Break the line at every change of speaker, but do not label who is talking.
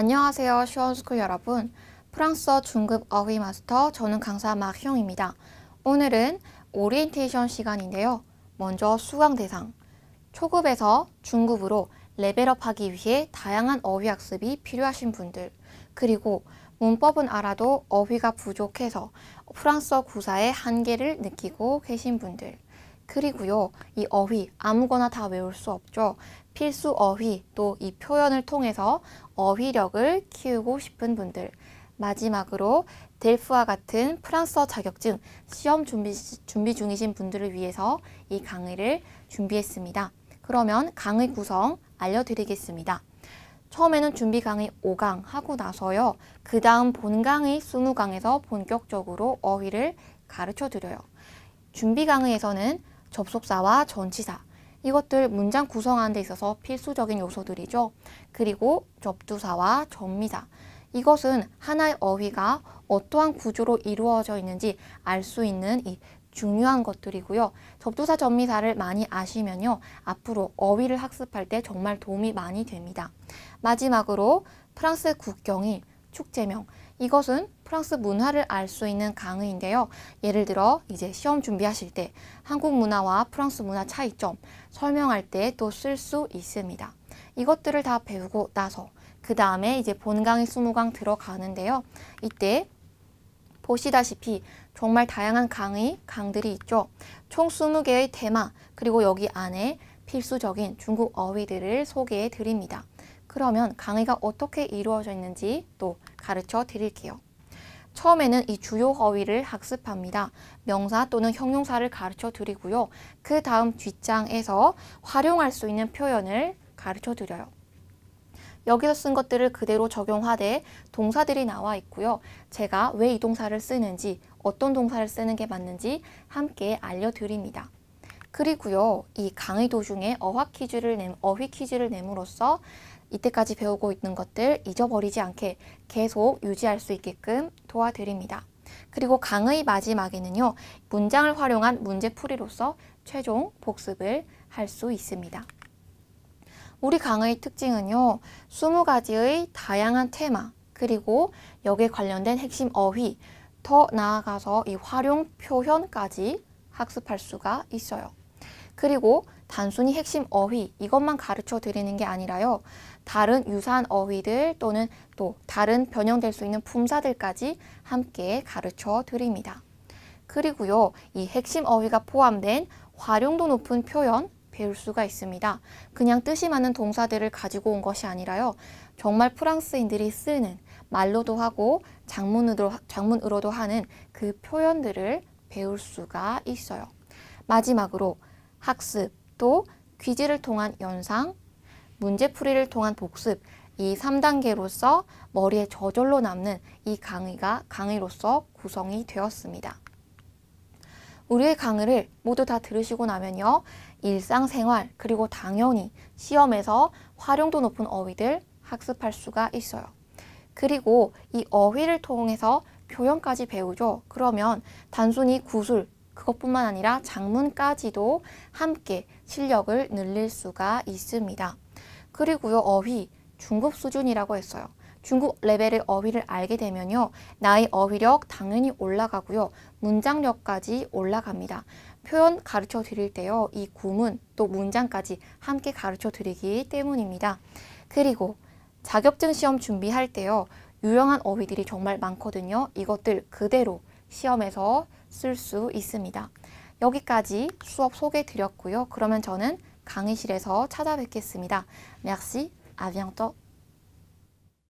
안녕하세요 시원스쿨 여러분 프랑스어 중급 어휘 마스터 저는 강사 막형입니다 오늘은 오리엔테이션 시간인데요 먼저 수강 대상 초급에서 중급으로 레벨업하기 위해 다양한 어휘 학습이 필요하신 분들 그리고 문법은 알아도 어휘가 부족해서 프랑스어 구사의 한계를 느끼고 계신 분들 그리고요, 이 어휘 아무거나 다 외울 수 없죠. 필수 어휘 또 이 표현을 통해서 어휘력을 키우고 싶은 분들 마지막으로 델프와 같은 프랑스어 자격증 시험 준비, 준비 중이신 분들을 위해서 이 강의를 준비했습니다. 그러면 강의 구성 알려드리겠습니다. 처음에는 준비 강의 5강 하고 나서요. 그 다음 본 강의 20강에서 본격적으로 어휘를 가르쳐 드려요. 준비 강의에서는 접속사와 전치사 이것들 문장 구성하는 데 있어서 필수적인 요소들이죠. 그리고 접두사와 전미사 이것은 하나의 어휘가 어떠한 구조로 이루어져 있는지 알 수 있는 이 중요한 것들이고요. 접두사 전미사를 많이 아시면요. 앞으로 어휘를 학습할 때 정말 도움이 많이 됩니다. 마지막으로 프랑스 국경이 축제명 이것은 프랑스 문화를 알 수 있는 강의인데요. 예를 들어 이제 시험 준비하실 때 한국 문화와 프랑스 문화 차이점 설명할 때 또 쓸 수 있습니다. 이것들을 다 배우고 나서 그 다음에 이제 본 강의 20강 들어가는데요. 이때 보시다시피 정말 다양한 강의, 강들이 있죠. 총 20개의 테마, 그리고 여기 안에 필수적인 중국 어휘들을 소개해 드립니다. 그러면 강의가 어떻게 이루어져 있는지 또 가르쳐 드릴게요. 처음에는 이 주요 어휘를 학습합니다. 명사 또는 형용사를 가르쳐 드리고요. 그 다음 뒷장에서 활용할 수 있는 표현을 가르쳐 드려요. 여기서 쓴 것들을 그대로 적용하되 동사들이 나와 있고요. 제가 왜 이 동사를 쓰는지 어떤 동사를 쓰는 게 맞는지 함께 알려드립니다. 그리고요. 이 강의 도중에 어휘 퀴즈를 냄으로써 이때까지 배우고 있는 것들 잊어버리지 않게 계속 유지할 수 있게끔 도와드립니다. 그리고 강의 마지막에는요. 문장을 활용한 문제풀이로서 최종 복습을 할 수 있습니다. 우리 강의 특징은요. 20가지의 다양한 테마 그리고 여기에 관련된 핵심 어휘 더 나아가서 이 활용 표현까지 학습할 수가 있어요. 그리고 단순히 핵심 어휘 이것만 가르쳐 드리는 게 아니라요. 다른 유사한 어휘들 또는 또 다른 변형될 수 있는 품사들까지 함께 가르쳐 드립니다. 그리고요. 이 핵심 어휘가 포함된 활용도 높은 표현 배울 수가 있습니다. 그냥 뜻이 많은 동사들을 가지고 온 것이 아니라요. 정말 프랑스인들이 쓰는 말로도 하고 장문으로, 장문으로도 하는 그 표현들을 배울 수가 있어요. 마지막으로 학습, 또 퀴즈를 통한 연상, 문제풀이를 통한 복습 이 3단계로서 머리에 저절로 남는 이 강의가 강의로서 구성이 되었습니다. 우리의 강의를 모두 다 들으시고 나면요. 일상생활 그리고 당연히 시험에서 활용도 높은 어휘들 학습할 수가 있어요. 그리고 이 어휘를 통해서 교양까지 배우죠. 그러면 단순히 구술, 그것뿐만 아니라 장문까지도 함께 실력을 늘릴 수가 있습니다. 그리고요, 어휘, 중급 수준이라고 했어요. 중급 레벨의 어휘를 알게 되면요. 나의 어휘력 당연히 올라가고요. 문장력까지 올라갑니다. 표현 가르쳐 드릴 때요. 이 구문 또 문장까지 함께 가르쳐 드리기 때문입니다. 그리고 자격증 시험 준비할 때요. 유용한 어휘들이 정말 많거든요. 이것들 그대로 시험에서 쓸수 있습니다. 여기까지 수업 소개 드렸고요. 그러면 저는 강의실에서 찾아뵙겠습니다. Merci, à bientôt.